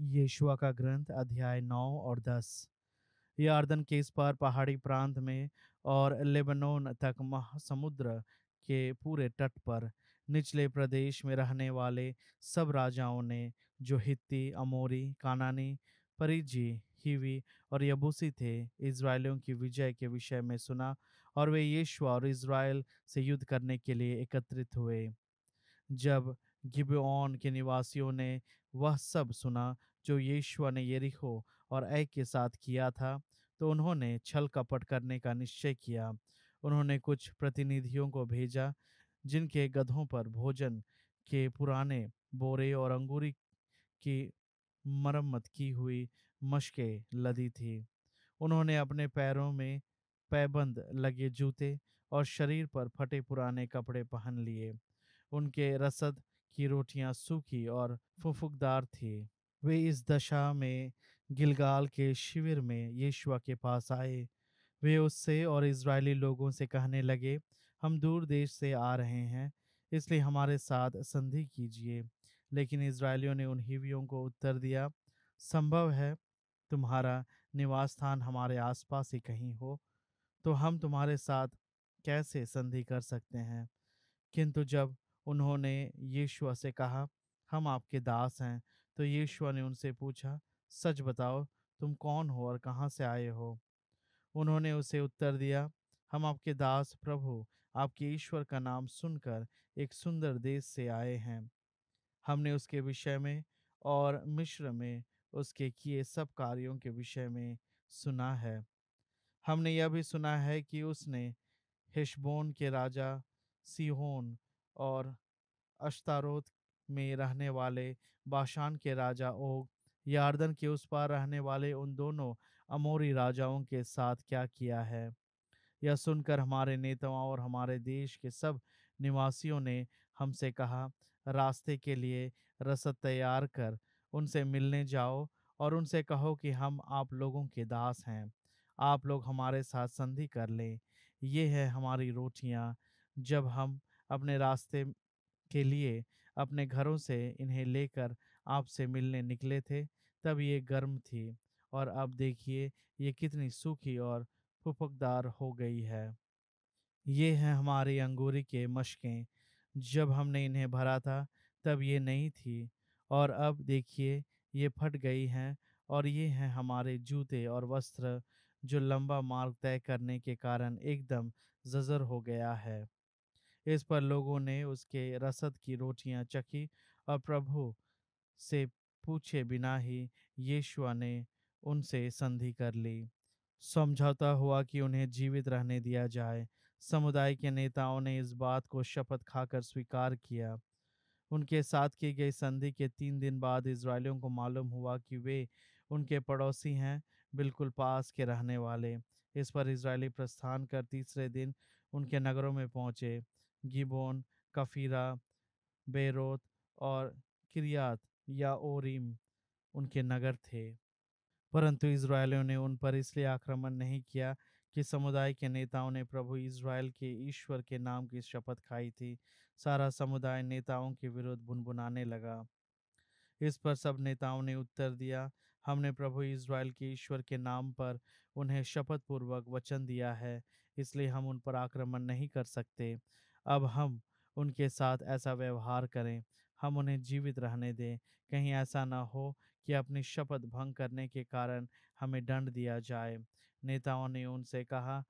यशुआ का ग्रंथ अध्याय नौ और दस यार्दन के इस पर पहाड़ी प्रांत में और लेबनोन तक महासमुद्र के पूरे तट पर निचले प्रदेश में रहने वाले सब राजाओं ने जो हित्ती अमोरी कानानी परिजी हीवी और यबूसी थे इसराइलियों की विजय के विषय में सुना और वे यीशुआ और इसराइल से युद्ध करने के लिए एकत्रित हुए जब गिबोन के निवासियों ने वह सब सुना जो यीशु ने यरीहो और ऐ के साथ किया था तो उन्होंने छल कपट करने का निश्चय किया उन्होंने कुछ प्रतिनिधियों को भेजा जिनके गधों पर भोजन के पुराने बोरे और अंगूरी की मरम्मत की हुई मशकें लदी थी उन्होंने अपने पैरों में पैबंद लगे जूते और शरीर पर फटे पुराने कपड़े पहन लिए उनके रसद की रोटियां सूखी और फुफुकदार थी वे इस दशा में गिलगाल के शिविर में यीशुआ के पास आए वे उससे और इसराइली लोगों से कहने लगे हम दूर देश से आ रहे हैं इसलिए हमारे साथ संधि कीजिए लेकिन इसराइलियों ने उन हिवियों को उत्तर दिया संभव है तुम्हारा निवास स्थान हमारे आसपास ही कहीं हो तो हम तुम्हारे साथ कैसे संधि कर सकते हैं किंतु जब उन्होंने यीशुआ से कहा हम आपके दास हैं तो यीशुआ ने उनसे पूछा सच बताओ तुम कौन हो और कहाँ से आए हो उन्होंने उसे उत्तर दिया हम आपके दास प्रभु आपके ईश्वर का नाम सुनकर एक सुंदर देश से आए हैं हमने उसके विषय में और मिश्र में उसके किए सब कार्यों के विषय में सुना है हमने यह भी सुना है कि उसने हिशबोन के राजा सीहोन और अश्तारोत में रहने वाले बाशान के राजा ओग यार्दन के उस पार रहने वाले उन दोनों अमोरी राजाओं के साथ क्या किया है यह सुनकर हमारे नेताओं और हमारे देश के सब निवासियों ने हमसे कहा रास्ते के लिए रसद तैयार कर उनसे मिलने जाओ और उनसे कहो कि हम आप लोगों के दास हैं आप लोग हमारे साथ संधि कर लें ये है हमारी रोटियां जब हम अपने रास्ते के लिए अपने घरों से इन्हें लेकर आपसे मिलने निकले थे तब ये गर्म थी और अब देखिए ये कितनी सूखी और फुफकदार हो गई है ये हैं हमारी अंगूरी के मशकें जब हमने इन्हें भरा था तब ये नहीं थी और अब देखिए ये फट गई हैं और ये हैं हमारे जूते और वस्त्र जो लंबा मार्ग तय करने के कारण एकदम जजर हो गया है इस पर लोगों ने उसके रसद की रोटियां चखी और प्रभु से पूछे बिना ही यीशुआ ने उनसे संधि कर ली समझौता हुआ कि उन्हें जीवित रहने दिया जाए समुदाय के नेताओं ने इस बात को शपथ खाकर स्वीकार किया उनके साथ की गई संधि के तीन दिन बाद इसराइलियों को मालूम हुआ कि वे उनके पड़ोसी हैं बिल्कुल पास के रहने वाले इस पर इसराइली प्रस्थान कर तीसरे दिन उनके नगरों में पहुंचे गिबोन कफीरा बेरोत और किरियात या ओरीम उनके नगर थे परंतु इसराइलियों ने उन पर इसलिए आक्रमण नहीं किया कि समुदाय के नेताओं ने प्रभु इसराइल के ईश्वर के नाम की शपथ खाई थी सारा समुदाय नेताओं के विरुद्ध बुनबुनाने लगा इस पर सब नेताओं ने उत्तर दिया हमने प्रभु इसराइल के ईश्वर के नाम पर उन्हें शपथ पूर्वक वचन दिया है इसलिए हम उन पर आक्रमण नहीं कर सकते अब हम उनके साथ ऐसा व्यवहार करें हम उन्हें जीवित रहने दें कहीं ऐसा ना हो कि अपनी शपथ भंग करने के कारण हमें दंड दिया जाए नेताओं ने उनसे कहा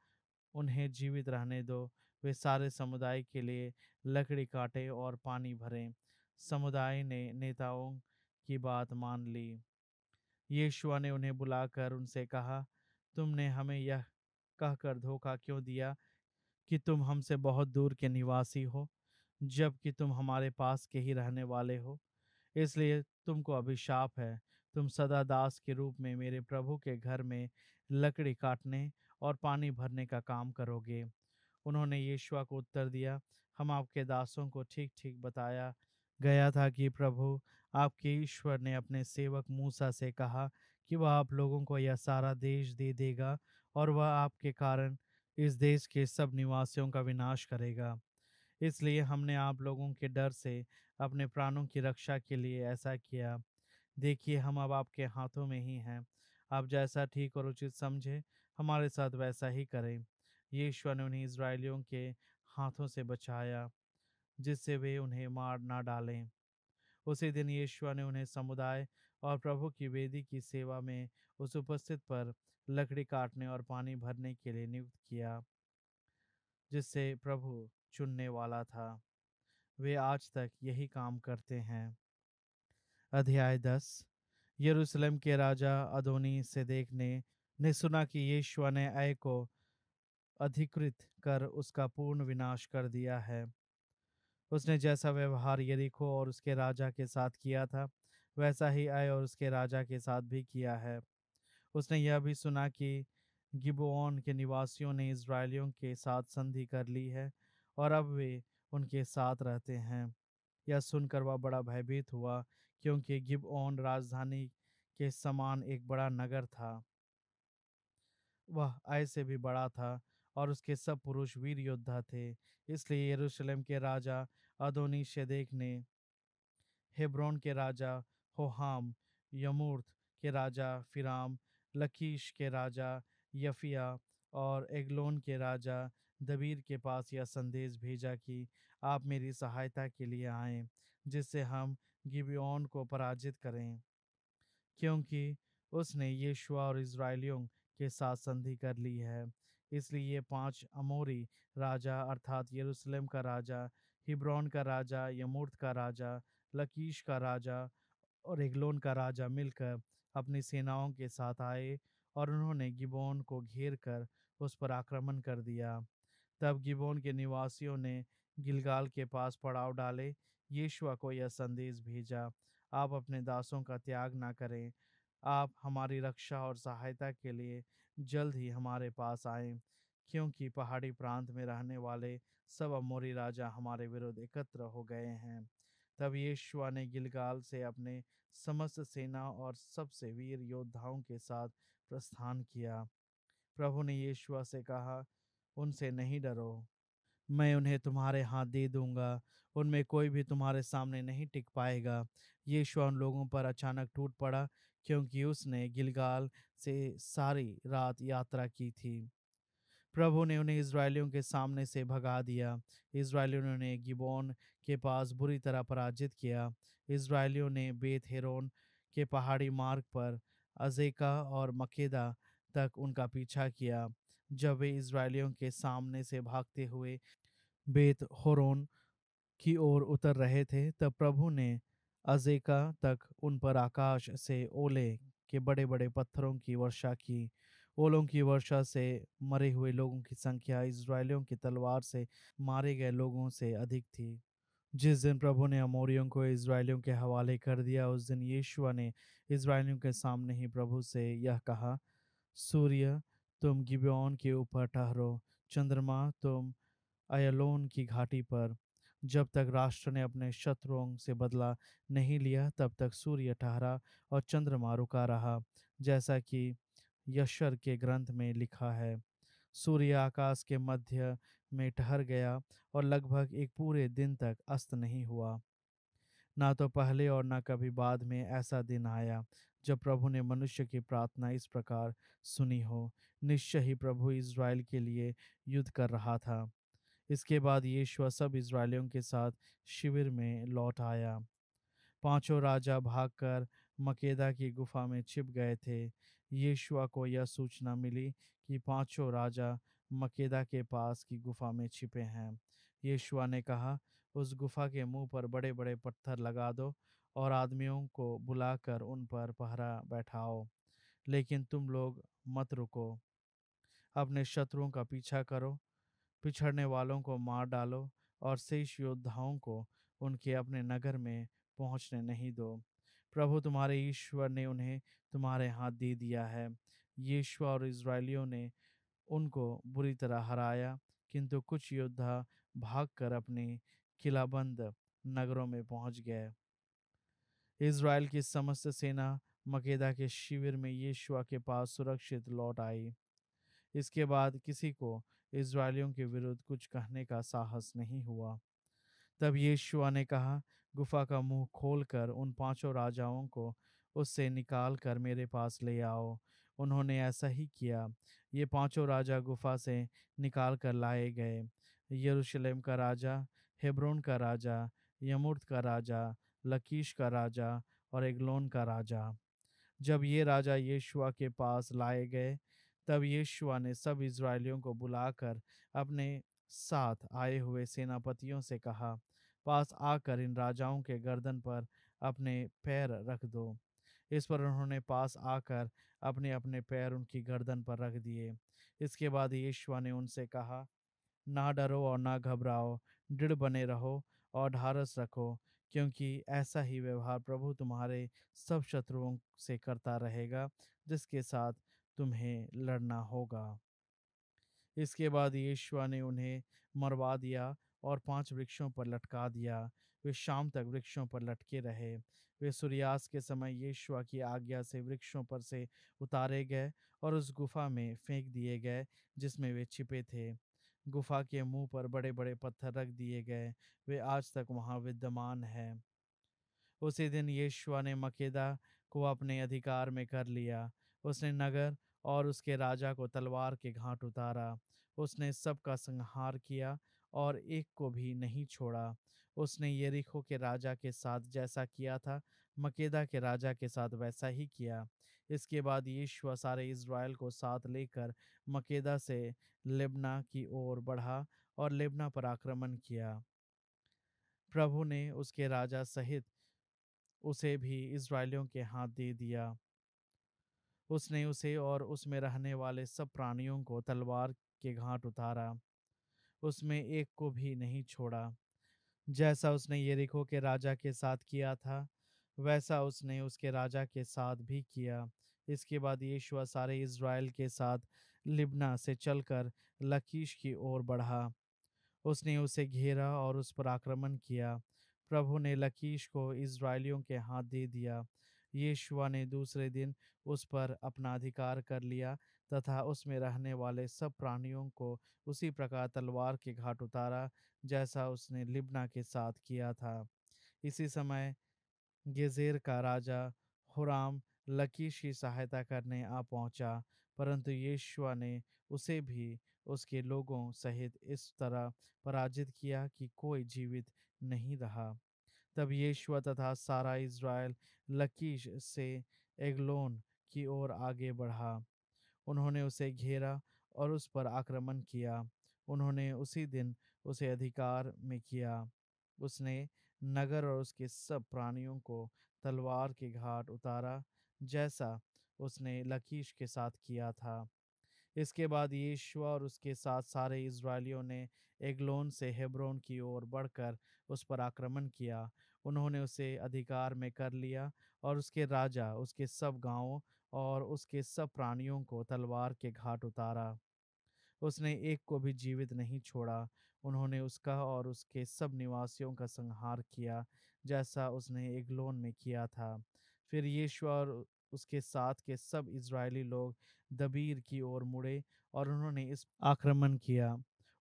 उन्हें जीवित रहने दो वे सारे समुदाय के लिए लकड़ी काटे और पानी भरें समुदाय ने नेताओं की बात मान ली यीशुआ ने उन्हें बुलाकर उनसे कहा तुमने हमें यह कहकर धोखा क्यों दिया कि तुम हमसे बहुत दूर के निवासी हो जबकि तुम हमारे पास के ही रहने वाले हो इसलिए तुमको अभिशाप है तुम सदा दास के रूप में मेरे प्रभु के घर में लकड़ी काटने और पानी भरने का काम करोगे उन्होंने यशुआ को उत्तर दिया हम आपके दासों को ठीक ठीक बताया गया था कि प्रभु आपके ईश्वर ने अपने सेवक मूसा से कहा कि वह आप लोगों को यह सारा देश दे देगा और वह आपके कारण इस देश के सब निवासियों का विनाश करेगा इसलिए हमने आप लोगों के डर से अपने प्राणों की रक्षा के लिए ऐसा किया देखिए हम अब आपके हाथों में ही हैं आप जैसा ठीक और उचित समझे हमारे साथ वैसा ही करें यीशु ने उन्हें इसराइलियों के हाथों से बचाया जिससे वे उन्हें मार ना डालें उसी दिन यीशु ने उन्हें समुदाय और प्रभु की वेदी की सेवा में उस उपस्थित पर लकड़ी काटने और पानी भरने के लिए नियुक्त किया जिससे प्रभु चुनने वाला था वे आज तक यही काम करते हैं अध्याय दस यरूशलेम के राजा अदोनी से देखने ने सुना कि यीशुआ ने अय को अधिकृत कर उसका पूर्ण विनाश कर दिया है उसने जैसा व्यवहार यरीखो और उसके राजा के साथ किया था वैसा ही आय और उसके राजा के साथ भी किया है उसने यह भी सुना कि गिबोन के निवासियों ने इसराइलियों के साथ संधि कर ली है और अब वे उनके साथ रहते हैं यह सुनकर वह बड़ा भयभीत हुआ क्योंकि गिबोन राजधानी के समान एक बड़ा नगर था वह आय से भी बड़ा था और उसके सब पुरुष वीर योद्धा थे इसलिए यरूशलेम के राजा अदोनी शेदेक ने हेब्रोन के राजा होहाम यमूर्थ के राजा फिराम लकीश के राजा यफिया और एग्लोन के राजा दबीर के पास यह संदेश भेजा कि आप मेरी सहायता के लिए आए जिससे हम गिबियन को पराजित करें क्योंकि उसने यशुआ और इसराइलियों के साथ संधि कर ली है इसलिए ये पांच अमोरी राजा अर्थात यरूशलेम का राजा हिब्रोन का राजा यमूर्त का राजा लकीश का राजा और एग्लोन का राजा मिलकर अपनी सेनाओं के साथ आए और उन्होंने गिबोन को घेर कर उस पर आक्रमण कर दिया तब गिबोन के निवासियों ने गिलगाल के पास पड़ाव डाले यीशुआ को यह संदेश भेजा आप अपने दासों का त्याग ना करें आप हमारी रक्षा और सहायता के लिए जल्द ही हमारे पास आए क्योंकि पहाड़ी प्रांत में रहने वाले सब अमोरी राजा हमारे विरुद्ध एकत्र हो गए हैं तब यीशुआ ने गिलगाल से अपने समस्त सेना और सबसे वीर योद्धाओं के साथ प्रस्थान किया प्रभु ने यीशुआ से कहा उनसे नहीं डरो मैं उन्हें तुम्हारे हाथ दे दूंगा उनमें कोई भी तुम्हारे सामने नहीं टिक पाएगा यीशुआ उन लोगों पर अचानक टूट पड़ा क्योंकि उसने गिलगाल से सारी रात यात्रा की थी प्रभु ने उन्हें इसराइलियों के सामने से भगा दिया इसराइलियों ने गिबोन के पास बुरी तरह पराजित किया इसराइलियों ने बेत हेरोन के पहाड़ी मार्ग पर अजेका और मकेदा तक उनका पीछा किया जब वे इसराइलियों के सामने से भागते हुए बेत होरोन की ओर उतर रहे थे तब प्रभु ने अजेका तक उन पर आकाश से ओले के बड़े बड़े पत्थरों की वर्षा की ओलों की वर्षा से मरे हुए लोगों की संख्या इसराइलियों की तलवार से मारे गए लोगों से अधिक थी जिस दिन प्रभु ने अमोरियों को इसराइलियों के हवाले कर दिया उस दिन यीशुआ ने इसराइलियों के सामने ही प्रभु से यह कहा सूर्य तुम गिबोन के ऊपर ठहरो चंद्रमा तुम अयलोन की घाटी पर जब तक राष्ट्र ने अपने शत्रुओं से बदला नहीं लिया तब तक सूर्य ठहरा और चंद्रमा रुका रहा जैसा कि यशर के ग्रंथ में लिखा है सूर्य आकाश के मध्य में ठहर गया और लगभग एक पूरे दिन तक अस्त नहीं हुआ ना तो पहले और ना कभी बाद में ऐसा दिन आया जब प्रभु ने मनुष्य की प्रार्थना इस प्रकार सुनी हो निश्चय ही प्रभु इसराइल के लिए युद्ध कर रहा था इसके बाद यीशु सब इसराइलियों के साथ शिविर में लौट आया पांचों राजा भागकर मकेदा की गुफा में छिप गए थे यीशुआ को यह सूचना मिली कि पांचों राजा मकेदा के पास की गुफा में छिपे हैं यशुआ ने कहा उस गुफा के मुंह पर बड़े बड़े पत्थर लगा दो और आदमियों को बुलाकर उन पर पहरा बैठाओ लेकिन तुम लोग मत रुको अपने शत्रुओं का पीछा करो पिछड़ने वालों को मार डालो और शेष योद्धाओं को उनके अपने नगर में पहुंचने नहीं दो प्रभु तुम्हारे ईश्वर ने उन्हें तुम्हारे हाथ दे दिया है यीशु और इसराइलियों ने उनको बुरी तरह हराया किंतु कुछ योद्धा भागकर अपने किलाबंद नगरों में पहुंच गए इज़राइल की समस्त सेना मकेदा के शिविर में यीशुआ के पास सुरक्षित लौट आई इसके बाद किसी को इसराइलियों के विरुद्ध कुछ कहने का साहस नहीं हुआ तब यीशुआ ने कहा गुफा का मुंह खोलकर उन पांचों राजाओं को उससे निकाल कर मेरे पास ले आओ उन्होंने ऐसा ही किया ये पांचों राजा गुफा से निकाल कर लाए गए यरूशलेम का राजा हेब्रोन का राजा यमुर्त का राजा लकीश का राजा और एग्लोन का राजा जब ये राजा यशुआ के पास लाए गए तब यशुआ ने सब इसराइलियों को बुलाकर अपने साथ आए हुए सेनापतियों से कहा पास आकर इन राजाओं के गर्दन पर अपने पैर रख दो इस पर उन्होंने पास आकर अपने अपने पैर उनकी गर्दन पर रख दिए इसके बाद यशवा ने उनसे कहा ना डरो और ना घबराओ दृढ़ बने रहो और ढारस रखो क्योंकि ऐसा ही व्यवहार प्रभु तुम्हारे सब शत्रुओं से करता रहेगा जिसके साथ तुम्हें लड़ना होगा इसके बाद यशवा ने उन्हें मरवा दिया और पांच वृक्षों पर लटका दिया वे शाम तक वृक्षों पर लटके रहे वे सूर्यास्त के समय यीशुआ की आज्ञा से वृक्षों पर से उतारे गए और उस गुफा में फेंक दिए गए जिसमें वे छिपे थे गुफा के मुंह पर बड़े बड़े पत्थर रख दिए गए वे आज तक वहाँ विद्यमान है उसी दिन यीशुआ ने मकेदा को अपने अधिकार में कर लिया उसने नगर और उसके राजा को तलवार के घाट उतारा उसने सबका संहार किया और एक को भी नहीं छोड़ा उसने यरीखो के राजा के साथ जैसा किया था मकेदा के राजा के साथ वैसा ही किया इसके बाद यीशुआ सारे इसराइल को साथ लेकर मकेदा से लेबना की ओर बढ़ा और लेबना पर आक्रमण किया प्रभु ने उसके राजा सहित उसे भी इसराइलियों के हाथ दे दिया उसने उसे और उसमें रहने वाले सब प्राणियों को तलवार के घाट उतारा उसमें एक को भी नहीं छोड़ा जैसा उसने यरीखो के राजा के साथ किया था वैसा उसने उसके राजा के साथ भी किया इसके बाद यीशुआ सारे इसराइल के साथ लिबना से चलकर लकीश की ओर बढ़ा उसने उसे घेरा और उस पर आक्रमण किया प्रभु ने लकीश को इसराइलियों के हाथ दे दिया यीशुआ ने दूसरे दिन उस पर अपना अधिकार कर लिया तथा उसमें रहने वाले सब प्राणियों को उसी प्रकार तलवार के घाट उतारा जैसा उसने लिबना के साथ किया था इसी समय गेजेर का राजा हुराम लकीश की सहायता करने आ पहुंचा परंतु यशुआ ने उसे भी उसके लोगों सहित इस तरह पराजित किया कि कोई जीवित नहीं रहा तब यशुआ तथा सारा इज़राइल लकीश से एग्लोन की ओर आगे बढ़ा उन्होंने उसे घेरा और उस पर आक्रमण किया उन्होंने उसी दिन उसे अधिकार में किया उसने नगर और उसके सब प्राणियों को तलवार के घाट उतारा जैसा उसने लकीश के साथ किया था इसके बाद यीशु और उसके साथ सारे इसराइलियों ने एग्लोन से हेब्रोन की ओर बढ़कर उस पर आक्रमण किया उन्होंने उसे अधिकार में कर लिया और उसके राजा उसके सब गांवों और उसके सब प्राणियों को तलवार के घाट उतारा उसने एक को भी जीवित नहीं छोड़ा उन्होंने उसका और उसके सब निवासियों का संहार किया जैसा उसने लोन में किया था फिर यीशु और उसके साथ के सब इसराइली लोग दबीर की ओर मुड़े और उन्होंने इस आक्रमण किया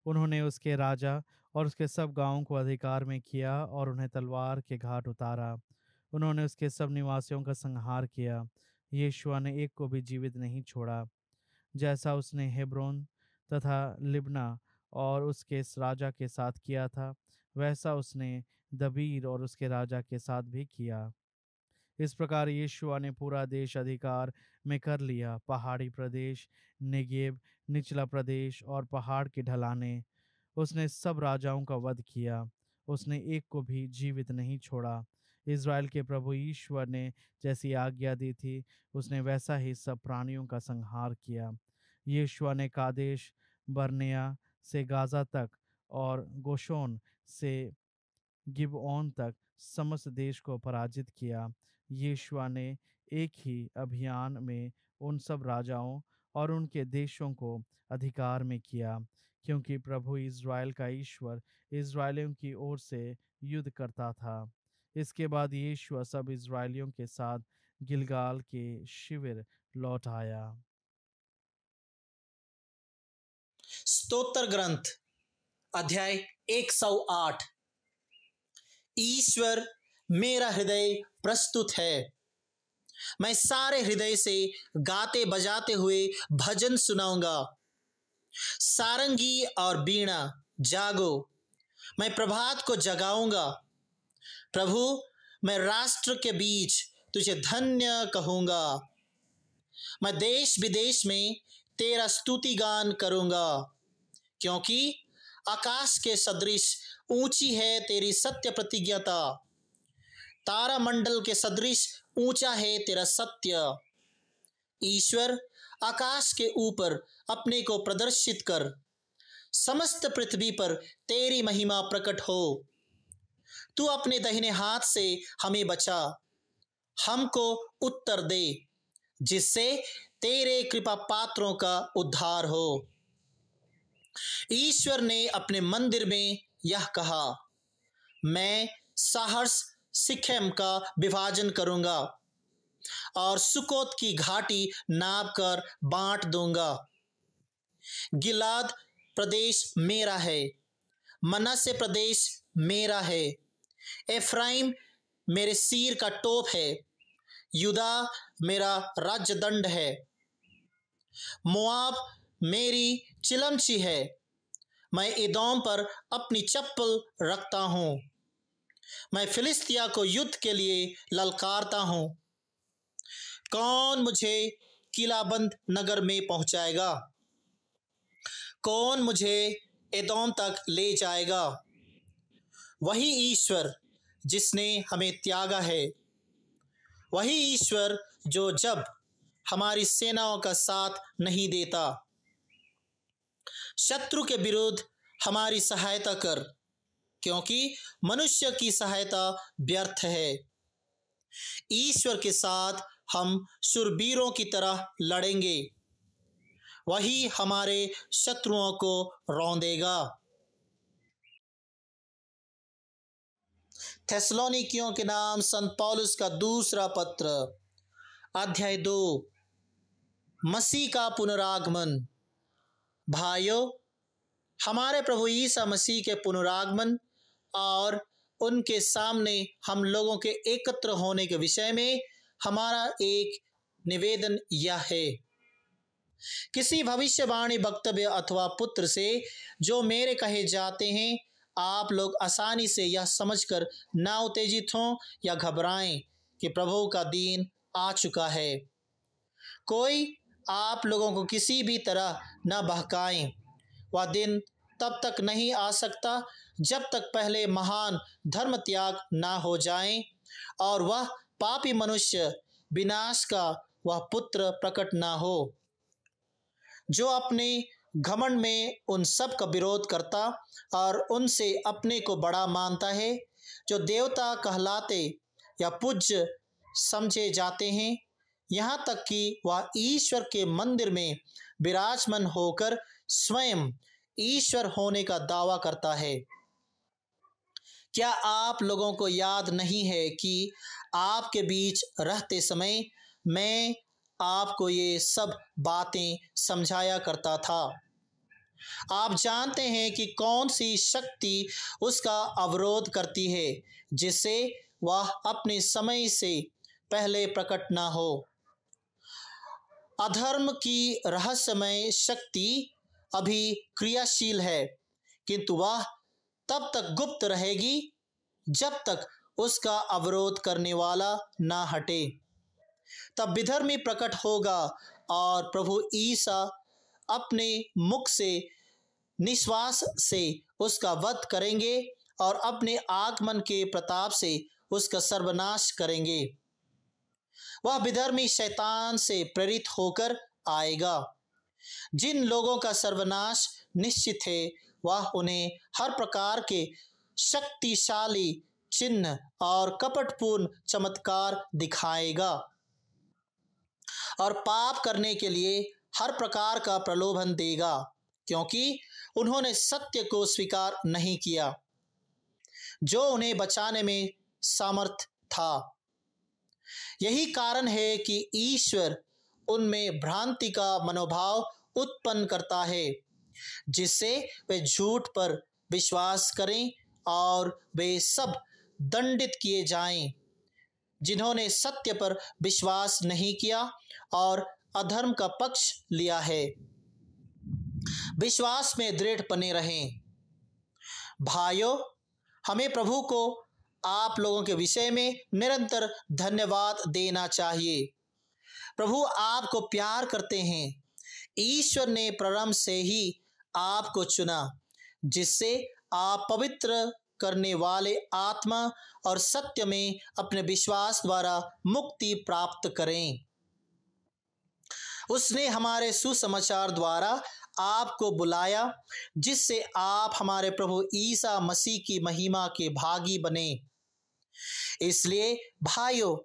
उन्होंने उसके राजा और उसके सब गांवों को अधिकार में किया और उन्हें तलवार के घाट उतारा उन्होंने उसके सब निवासियों का संहार किया यशुआ ने एक को भी जीवित नहीं छोड़ा जैसा उसने हेब्रोन तथा लिबना और उसके राजा के साथ किया था वैसा उसने दबीर और उसके राजा के साथ भी किया इस प्रकार यशुआ ने पूरा देश अधिकार में कर लिया पहाड़ी प्रदेश निगेब निचला प्रदेश और पहाड़ के ढलाने उसने सब राजाओं का वध किया उसने एक को भी जीवित नहीं छोड़ा इसराइल के प्रभु ईश्वर ने जैसी आज्ञा दी थी उसने वैसा ही सब प्राणियों का संहार किया यीशुआ ने कादेश बर्निया से गाज़ा तक और गोशोन से गिबओन तक समस्त देश को पराजित किया यीशुआ ने एक ही अभियान में उन सब राजाओं और उनके देशों को अधिकार में किया क्योंकि प्रभु इज़राइल का ईश्वर इज़राइलियों की ओर से युद्ध करता था इसके बाद यीशु सब इसराइलियों के साथ गिलगाल के शिविर लौट आया स्तोत्र ग्रंथ अध्याय 108 ईश्वर मेरा हृदय प्रस्तुत है मैं सारे हृदय से गाते बजाते हुए भजन सुनाऊंगा सारंगी और बीणा जागो मैं प्रभात को जगाऊंगा प्रभु मैं राष्ट्र के बीच तुझे धन्य कहूंगा मैं देश विदेश में तेरा स्तुति गान करूंगा क्योंकि आकाश के सदृश ऊंची है तेरी सत्य प्रतिज्ञता तारा मंडल के सदृश ऊंचा है तेरा सत्य ईश्वर आकाश के ऊपर अपने को प्रदर्शित कर समस्त पृथ्वी पर तेरी महिमा प्रकट हो तू अपने दहिने हाथ से हमें बचा हमको उत्तर दे जिससे तेरे कृपा पात्रों का उद्धार हो ईश्वर ने अपने मंदिर में यह कहा मैं साहस सिखम का विभाजन करूंगा और सुकोत की घाटी नाप कर बांट दूंगा गिलाद प्रदेश मेरा है मनस्य प्रदेश मेरा है एफ्राइम मेरे सिर का टोप है युदा मेरा राज्य दंड है मुआब मेरी चिलमची है मैं इदौम पर अपनी चप्पल रखता हूँ मैं फिलिस्तिया को युद्ध के लिए ललकारता हूँ कौन मुझे किलाबंद नगर में पहुंचाएगा कौन मुझे एदोम तक ले जाएगा वही ईश्वर जिसने हमें त्यागा है वही ईश्वर जो जब हमारी सेनाओं का साथ नहीं देता शत्रु के विरुद्ध हमारी सहायता कर क्योंकि मनुष्य की सहायता व्यर्थ है ईश्वर के साथ हम सुरबीरों की तरह लड़ेंगे वही हमारे शत्रुओं को रौंदेगा थेसलोनिकियों के नाम संत पॉलिस का दूसरा पत्र अध्याय दो मसीह का पुनरागमन भाइयों हमारे प्रभु ईसा मसीह के पुनरागमन और उनके सामने हम लोगों के एकत्र होने के विषय में हमारा एक निवेदन यह है किसी भविष्यवाणी वक्तव्य अथवा पुत्र से जो मेरे कहे जाते हैं आप लोग आसानी से यह समझकर ना उत्तेजित हों या घबराएं कि प्रभु का दिन आ चुका है कोई आप लोगों को किसी भी तरह न बहकाएं वह दिन तब तक नहीं आ सकता जब तक पहले महान धर्म त्याग ना हो जाएं और वह पापी मनुष्य विनाश का वह पुत्र प्रकट ना हो जो अपने घमंड में उन सब का विरोध करता और उनसे अपने को बड़ा मानता है जो देवता कहलाते या पूज्य समझे जाते हैं यहाँ तक कि वह ईश्वर के मंदिर में विराजमान होकर स्वयं ईश्वर होने का दावा करता है क्या आप लोगों को याद नहीं है कि आपके बीच रहते समय मैं आपको ये सब बातें समझाया करता था आप जानते हैं कि कौन सी शक्ति उसका अवरोध करती है जिससे वह अपने समय से पहले प्रकट ना हो अधर्म की रहस्यमय शक्ति अभी क्रियाशील है किंतु वह तब तक गुप्त रहेगी जब तक उसका अवरोध करने वाला ना हटे तब विधर में प्रकट होगा और प्रभु ईसा अपने मुख से निश्वास से उसका वध करेंगे और अपने आगमन के प्रताप से उसका सर्वनाश करेंगे वह विधर्मी शैतान से प्रेरित होकर आएगा जिन लोगों का सर्वनाश निश्चित है वह उन्हें हर प्रकार के शक्तिशाली चिन्ह और कपटपूर्ण चमत्कार दिखाएगा और पाप करने के लिए हर प्रकार का प्रलोभन देगा क्योंकि उन्होंने सत्य को स्वीकार नहीं किया जो उन्हें बचाने में सामर्थ था यही कारण है कि ईश्वर उनमें भ्रांति का मनोभाव उत्पन्न करता है जिससे वे झूठ पर विश्वास करें और वे सब दंडित किए जाएं। जिन्होंने सत्य पर विश्वास नहीं किया और अधर्म का पक्ष लिया है विश्वास में दृढ़ बने रहें भाइयों हमें प्रभु को आप लोगों के विषय में निरंतर धन्यवाद देना चाहिए प्रभु आपको प्यार करते हैं ईश्वर ने प्रारंभ से ही आपको चुना जिससे आप पवित्र करने वाले आत्मा और सत्य में अपने विश्वास द्वारा मुक्ति प्राप्त करें उसने हमारे सुसमाचार द्वारा आपको बुलाया जिससे आप हमारे प्रभु ईसा मसीह की महिमा के भागी बने इसलिए भाइयों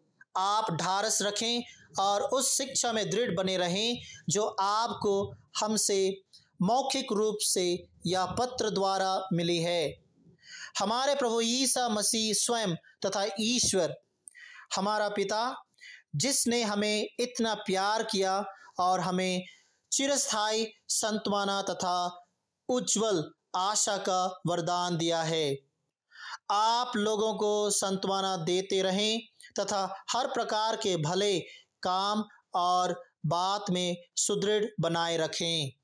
आप ढारस रखें और उस शिक्षा में दृढ़ बने रहें जो आपको हमसे मौखिक रूप से या पत्र द्वारा मिली है हमारे प्रभु ईसा मसीह स्वयं तथा ईश्वर हमारा पिता जिसने हमें इतना प्यार किया और हमें चिरस्थाई संतवाना तथा उज्जवल आशा का वरदान दिया है आप लोगों को संतवाना देते रहें तथा हर प्रकार के भले काम और बात में सुदृढ़ बनाए रखें